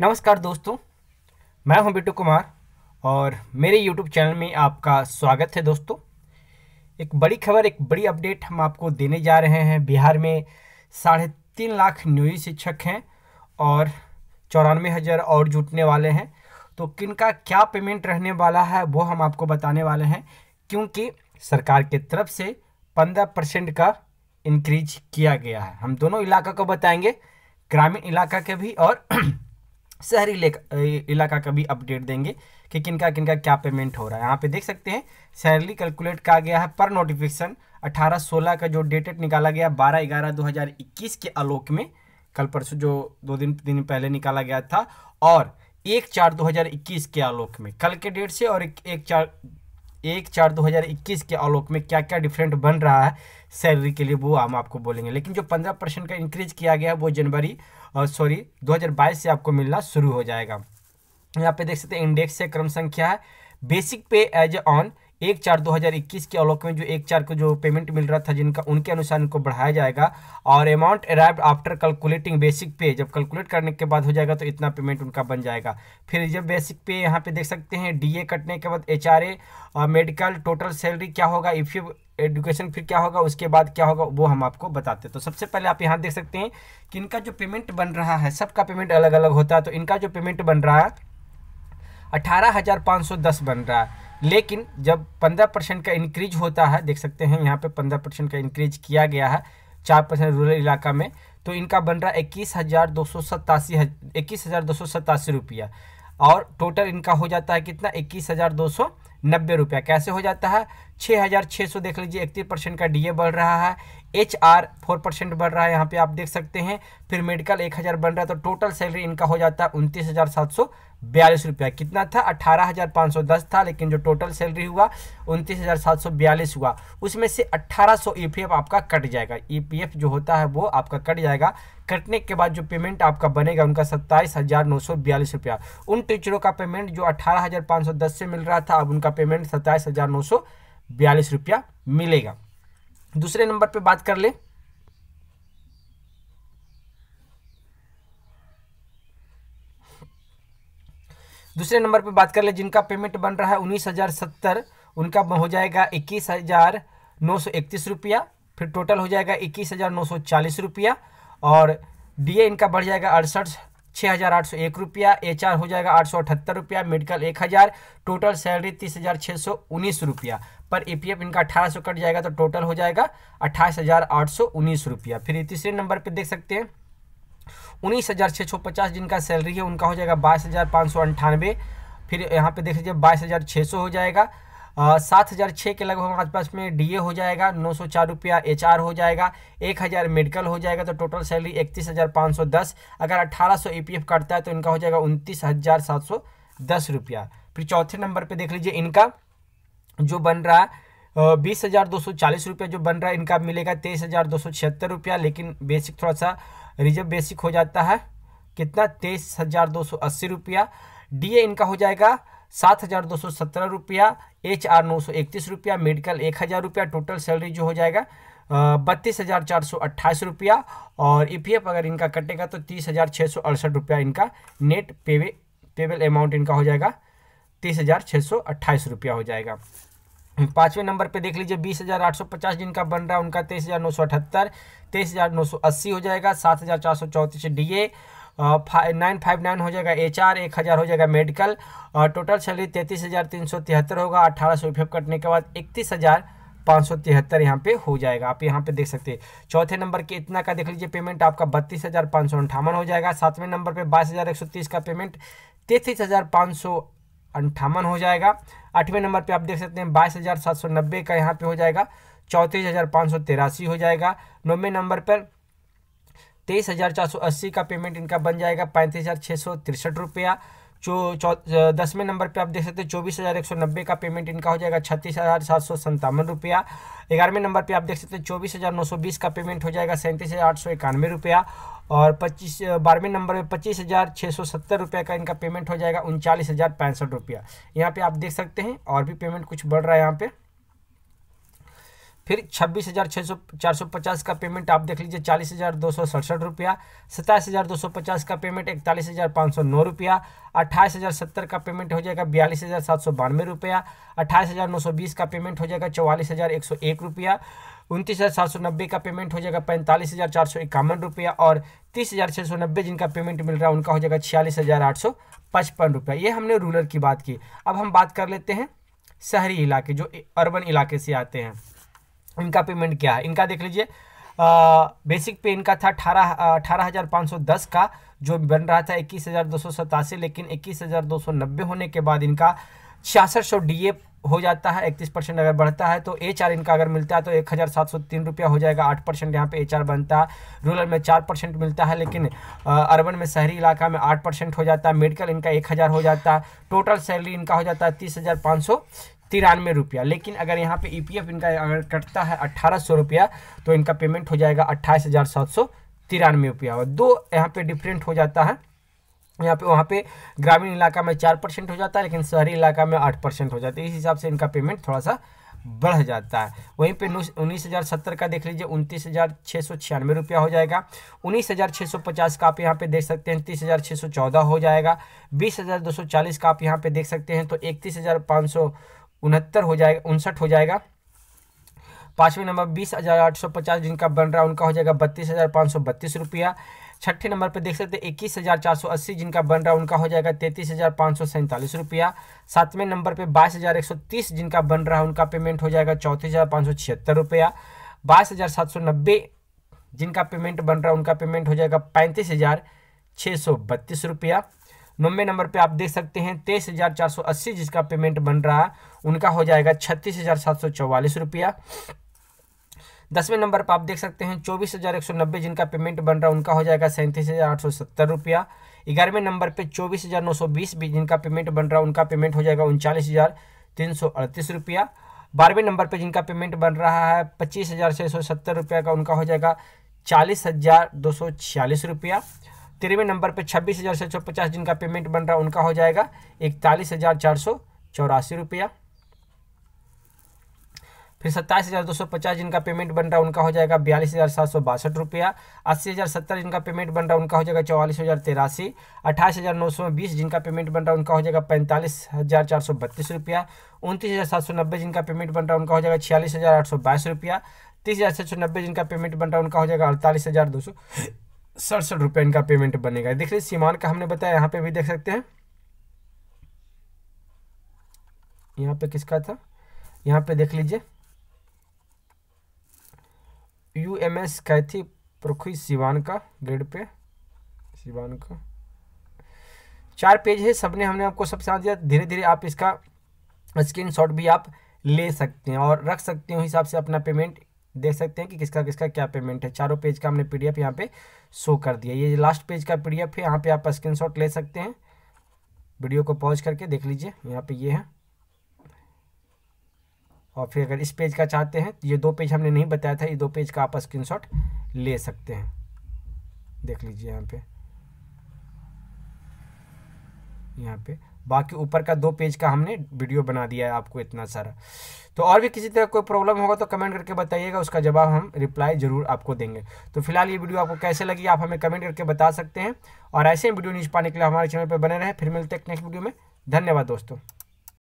नमस्कार दोस्तों मैं हूं बिट्टू कुमार और मेरे YouTube चैनल में आपका स्वागत है दोस्तों एक बड़ी खबर एक बड़ी अपडेट हम आपको देने जा रहे हैं बिहार में साढ़े तीन लाख नियोजित शिक्षक हैं और चौरानवे हज़ार और जुटने वाले हैं तो किन का क्या पेमेंट रहने वाला है वो हम आपको बताने वाले हैं क्योंकि सरकार के तरफ से पंद्रह परसेंट का इंक्रीज किया गया है हम दोनों इलाका को बताएंगे ग्रामीण इलाका के भी और शहरी इलाका का भी अपडेट देंगे कि किनका किनका क्या पेमेंट हो रहा है यहाँ पे देख सकते हैं सैलरी कैलकुलेट कहा गया है पर नोटिफिकेशन 18-16 का जो डेटेड निकाला गया 12 ग्यारह 2021 के आलोक में कल परसों जो दो दिन दिन पहले निकाला गया था और एक चार 2021 के आलोक में कल के डेट से और एक, एक चार एक चार 2021 के आलोक में क्या क्या डिफरेंट बन रहा है सैलरी के लिए वो हम आपको बोलेंगे लेकिन जो पंद्रह परसेंट का इंक्रीज किया गया है वो जनवरी सॉरी 2022 से आपको मिलना शुरू हो जाएगा यहाँ पे देख सकते हैं इंडेक्स से क्रम संख्या है बेसिक पे एज ऑन एक चार दो हज़ार इक्कीस के अलोक में जो एक चार को जो पेमेंट मिल रहा था जिनका उनके अनुसार इनको बढ़ाया जाएगा और amount arrive after calculating basic pay जब कैलकुलेट करने के बाद हो जाएगा तो इतना पेमेंट उनका बन जाएगा फिर जब बेसिक पे यहाँ पे देख सकते हैं डीए कटने के बाद एच और मेडिकल टोटल सैलरी क्या होगा इफ़ यू एडुकेशन फिर क्या होगा उसके बाद क्या होगा वो हम आपको बताते हैं तो सबसे पहले आप यहाँ देख सकते हैं कि इनका जो पेमेंट बन रहा है सबका पेमेंट अलग अलग होता है तो इनका जो पेमेंट बन रहा है अठारह हज़ार पाँच सौ दस बन रहा है लेकिन जब पंद्रह परसेंट का इंक्रीज होता है देख सकते हैं यहाँ पे पंद्रह परसेंट का इंक्रीज किया गया है चार परसेंट रूरल इलाका में तो इनका बन रहा है इक्कीस हज़ार दो सौ सतासी इक्कीस हज़ार दो सौ सतासी रुपया और टोटल इनका हो जाता है कितना इक्कीस हज़ार दो सौ नब्बे रुपया कैसे हो जाता है छः हज़ार छः सौ देख लीजिए इकतीस परसेंट का डीए बढ़ रहा है एच आर फोर परसेंट बढ़ रहा है यहाँ पे आप देख सकते हैं फिर मेडिकल एक हज़ार बन रहा है तो टोटल सैलरी इनका हो जाता है उनतीस हज़ार सात सौ बयालीस रुपया कितना था अठारह हज़ार पाँच सौ दस था लेकिन जो टोटल सैलरी हुआ उनतीस हज़ार सात सौ बयालीस हुआ उसमें से अट्ठारह सौ ई पी एफ आपका कट जाएगा ई पी एफ जो होता है वो आपका कट जाएगा कटने के बाद जो पेमेंट आपका बनेगा उनका सत्ताईस हज़ार नौ सौ बयालीस रुपया उन टीचरों का पेमेंट जो अठारह हज़ार पाँच सौ दस से मिल रहा था अब उनका पेमेंट सत्ताईस हज़ार नौ सौ बयालीस रुपया मिलेगा दूसरे नंबर पे बात कर ले दूसरे नंबर पे बात कर ले जिनका पेमेंट बन रहा है उन्नीस हज़ार सत्तर उनका हो जाएगा इक्कीस हज़ार नौ सौ इकतीस रुपया फिर टोटल हो जाएगा इक्कीस हज़ार नौ सौ चालीस रुपया और डीए इनका बढ़ जाएगा अड़सठ छः हज़ार आठ सौ एक रुपया एच हो जाएगा आठ सौ अठहत्तर रुपया मेडिकल एक हज़ार टोटल सैलरी तीस हज़ार छः सौ उन्नीस रुपया पर एफ़ इनका अठारह सौ कट जाएगा तो टोटल हो जाएगा अट्ठाईस हज़ार आठ सौ उन्नीस रुपया फिर तीसरे नंबर पर देख सकते हैं उन्नीस हज़ार छः सौ पचास जिनका सैलरी है उनका हो जाएगा बाईस हज़ार पाँच सौ अंठानवे फिर यहाँ पे देख लीजिए बाईस हज़ार छः सौ हो जाएगा सात हज़ार छः के लगभग हमारे पास में डीए हो जाएगा नौ सौ चार रुपया एच हो जाएगा एक हज़ार मेडिकल हो जाएगा तो टोटल सैलरी इकतीस हज़ार पाँच सौ दस अगर अट्ठारह सौ ई कटता है तो इनका हो जाएगा उनतीस हज़ार सात सौ दस रुपया फिर चौथे नंबर पर देख लीजिए इनका जो बन रहा है बीस हज़ार दो सौ चालीस रुपया जो बन रहा है इनका मिलेगा तेईस हज़ार दो सौ छिहत्तर रुपया लेकिन बेसिक थोड़ा सा रिजर्व बेसिक हो जाता है कितना तेईस हज़ार दो सौ अस्सी रुपया डी ए इनका हो जाएगा सात हज़ार दो सौ सत्रह रुपया एच आर नौ सौ इकतीस रुपया मेडिकल एक हज़ार रुपया टोटल सैलरी जो हो जाएगा बत्तीस हज़ार चार सौ अट्ठाईस रुपया और ई पी एफ अगर इनका कटेगा तो तीस हज़ार छः सौ अड़सठ रुपया इनका नेट पेवे पेबल अमाउंट इनका हो जाएगा तीस हज़ार छः सौ अट्ठाईस रुपया हो जाएगा पाँचवें नंबर पे देख लीजिए बीस हज़ार आठ सौ पचास जिनका बन रहा है उनका तेईस हज़ार नौ सौ अठहत्तर तेईस हज़ार नौ सौ अस्सी हो जाएगा सात हज़ार चार सौ चौंतीस D A nine five nine हो जाएगा एच आर एक हज़ार हो जाएगा मेडिकल और टोटल सैलरी तैंतीस हज़ार तीन सौ तिहत्तर होगा अठारह सौ रुपये कटने के बाद इकतीस हज़ार पाँच सौ तिहत्तर यहाँ पे हो जाएगा आप यहाँ पे देख सकते हैं चौथे नंबर के इतना का देख लीजिए पेमेंट आपका बत्तीस हज़ार पाँच सौ अंठावन हो जाएगा सातवें नंबर पे बाईस हज़ार एक सौ तीस का पेमेंट तैंतीस हज़ार पाँच सौ अंठावन हो जाएगा आठवें नंबर पे आप देख सकते हैं बाईस हज़ार सात सौ नब्बे का यहाँ पे हो जाएगा चौंतीस हज़ार पाँच सौ तिरासी हो जाएगा नौवें नंबर पर तेईस हज़ार चार सौ अस्सी का पेमेंट इनका बन जाएगा पैंतीस हज़ार छः सौ तिरसठ रुपया जो दसवें नंबर पे आप देख सकते हैं चौबीस हज़ार एक सौ नब्बे का पेमेंट इनका हो जाएगा छत्तीस हज़ार सात सौ संतावन रुपया ग्यारहवें नंबर पे आप देख सकते हैं चौबीस हज़ार नौ सौ बीस का पेमेंट हो जाएगा सैंतीस हज़ार आठ सौ इक्यानवे रुपया और पच्चीस बारहवें नंबर पे पच्चीस हज़ार छः सौ सत्तर रुपये का इनका पेमेंट हो जाएगा उनचालीस हज़ार पैंसठ रुपया यहाँ पर आप देख सकते हैं और भी पेमेंट कुछ बढ़ रहा है यहाँ पर फिर छब्बीस हज़ार छः सौ चार सौ पचास का पेमेंट आप देख लीजिए चालीस हज़ार दो सौ सड़सठ रुपया सत्ताईस हज़ार दो सौ पचास का पेमेंट इकतालीस हज़ार पाँच सौ नौ रुपया अट्ठाईस हज़ार सत्तर का पेमेंट हो जाएगा बयालीस हज़ार सात सौ बानवे रुपया अट्ठाईस हज़ार नौ सौ बीस का पेमेंट हो जाएगा चौवालीस हज़ार एक सौ एक रुपया उनतीस हज़ार सात सौ नब्बे का पेमेंट हो जाएगा पैंतालीस हज़ार चार सौ इक्यावन रुपया और तीस हज़ार छः सौ नब्बे जिनका पेमेंट मिल रहा है उनका हो जाएगा छियालीस हज़ार आठ सौ पचपन रुपया ये हमने रूरल की बात की अब हम बात कर लेते हैं शहरी इलाके जो अर्बन इलाके से आते हैं इनका पेमेंट क्या है इनका देख लीजिए बेसिक पे इनका था अठारह अठारह हज़ार पाँच सौ दस का जो बन रहा था इक्कीस हज़ार दो सौ सतासी लेकिन इक्कीस हज़ार दो सौ नब्बे होने के बाद इनका छियासठ सौ डी ए हो जाता है इकतीस परसेंट अगर बढ़ता है तो एच आर इनका अगर मिलता है तो एक हज़ार सात सौ तीन रुपया हो जाएगा आठ परसेंट यहाँ पे एच आर बनता है रूरल में चार परसेंट मिलता है लेकिन अर्बन में शहरी इलाका में आठ परसेंट हो जाता है मेडिकल इनका एक हज़ार हो जाता है टोटल सैलरी इनका हो जाता है तीस हज़ार पाँच सौ तिरानवे रुपया लेकिन अगर यहाँ पे ईपीएफ e इनका अगर कटता है अट्ठारह सौ रुपया तो इनका पेमेंट हो जाएगा अट्ठाईस हज़ार सात सौ तिरानवे रुपया और दो यहाँ पे डिफरेंट हो जाता है यहाँ पे वहाँ पे ग्रामीण इलाका में चार परसेंट हो जाता है लेकिन शहरी इलाका में आठ परसेंट हो जाता है इस हिसाब से इनका पेमेंट थोड़ा सा बढ़ जाता है वहीं पे उन्नीस हज़ार सत्तर का देख लीजिए उनतीस हज़ार छः सौ छियानवे रुपया हो जाएगा उन्नीस हज़ार छः सौ पचास का आप यहाँ पे देख सकते हैं तीस हज़ार छः सौ चौदह हो जाएगा बीस हज़ार दो सौ चालीस का आप यहाँ पे देख सकते हैं तो इकतीस हज़ार पाँच सौ उनहत्तर हो जाएगा उनसठ हो जाएगा पाँचवें नंबर बीस हज़ार आठ सौ पचास जिनका बन रहा है उनका हो जाएगा बत्तीस हज़ार पाँच सौ बत्तीस रुपया छठे नंबर पर देख सकते हैं इक्कीस हज़ार चार सौ अस्सी जिनका बन रहा है उनका हो जाएगा तैंतीस हज़ार पाँच सौ सैंतालीस रुपया सातवें नंबर पे बाईस हज़ार एक सौ तीस जिनका बन रहा है उनका पेमेंट हो जाएगा चौंतीस हज़ार पाँच सौ छिहत्तर रुपया बाईस हज़ार सात सौ नब्बे जिनका पेमेंट बन रहा है उनका पेमेंट हो जाएगा पैंतीस हज़ार छः सौ बत्तीस रुपया नौवे नंबर पे आप देख सकते हैं तेईस हज़ार चार सौ अस्सी जिसका पेमेंट बन रहा है उनका हो जाएगा छत्तीस हज़ार सात सौ चौवालीस रुपया दसवें नंबर पर आप देख सकते हैं चौबीस हज़ार एक सौ नब्बे जिनका पेमेंट बन रहा है उनका हो जाएगा सैंतीस हज़ार आठ सौ सत्तर रुपया ग्यारहवें नंबर पे चौबीस हज़ार नौ सौ बीस भी जिनका पेमेंट बन रहा है उनका पेमेंट हो जाएगा उनचालीस हज़ार तीन सौ अड़तीस रुपया बारहवें नंबर पे जिनका पेमेंट बन रहा है पच्चीस हज़ार छः सौ सत्तर रुपया का उनका हो जाएगा चालीस हज़ार दो सौ छियालीस रुपया तेरहवें नंबर पर छब्बीस हज़ार सात सौ पचास जिनका पेमेंट बन रहा उनका हो जाएगा इकतालीस हज़ार चार सौ चौरासी रुपया फिर सत्ताईस हज़ार दो सौ पचास जिनका पेमेंट बन रहा है उनका हो जाएगा बयालीस हज़ार सात सौ बासठ रुपया अस्सी हज़ार सत्तर जिनका पेमेंट बन रहा उनका हो जाएगा चौवालीस हज़ार तेरासी अट्ठाईस हज़ार नौ सौ बीस जिनका पेमेंट बन रहा उनका हो जाएगा पैंतालीस हज़ार चार सौ बत्तीस रुपया उनतीस हज़ार सात सौ नब्बे जिनका पेमेंट बन रहा है उनका हो जाएगा छियालीस हज़ार आठ सौ बाईस रुपया तीस हज़ार सात सौ नब्बे जिनका पेमेंट बन रहा है उनका हो जाएगा अड़तालीस हज़ार दो सौ सड़सठ रुपये इनका पेमेंट बनेगा देख लीजिए सीमान का हमने बताया यहाँ पे भी देख सकते हैं यहाँ पे किसका था यहाँ पे देख लीजिए यू एम एस कैथी प्रखुई सिवान का ग्रेड पे सिवान का चार पेज है सबने हमने आपको सब समझ दिया धीरे धीरे आप इसका स्क्रीनशॉट भी आप ले सकते हैं और रख सकते हो हिसाब से अपना पेमेंट देख सकते हैं कि किसका किसका क्या पेमेंट है चारों पेज का हमने पी डी एफ यहाँ पर शो कर दिया ये लास्ट पेज का पी डी एफ है यहाँ पर आप स्क्रीन शॉट ले सकते हैं वीडियो को पॉज करके देख लीजिए यहाँ पर ये है और फिर अगर इस पेज का चाहते हैं तो ये दो पेज हमने नहीं बताया था ये दो पेज का आप स्क्रीनशॉट ले सकते हैं देख लीजिए यहाँ पे यहाँ पे बाकी ऊपर का दो पेज का हमने वीडियो बना दिया है आपको इतना सारा तो और भी किसी तरह कोई प्रॉब्लम होगा तो कमेंट करके बताइएगा उसका जवाब हम रिप्लाई जरूर आपको देंगे तो फिलहाल ये वीडियो आपको कैसे लगी आप हमें कमेंट करके बता सकते हैं और ऐसे ही वीडियो न्यूज़ पाने के लिए हमारे चैनल पर बने रहें फिर मिलते हैं नेक्स्ट वीडियो में धन्यवाद दोस्तों